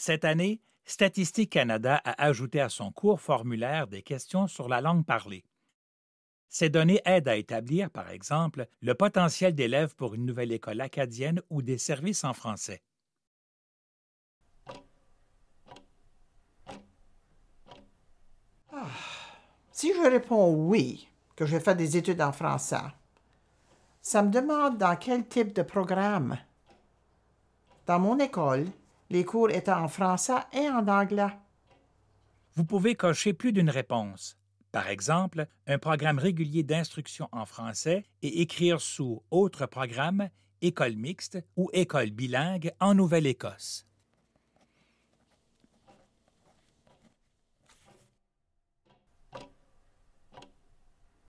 Cette année, Statistique Canada a ajouté à son court formulaire des questions sur la langue parlée. Ces données aident à établir, par exemple, le potentiel d'élèves pour une nouvelle école acadienne ou des services en français. Ah, si je réponds oui, que j'ai fait des études en français, ça me demande dans quel type de programme. Dans mon école, les cours étaient en français et en anglais. Vous pouvez cocher plus d'une réponse. Par exemple, un programme régulier d'instruction en français et écrire sous Autre programme, École mixte ou École bilingue en Nouvelle-Écosse.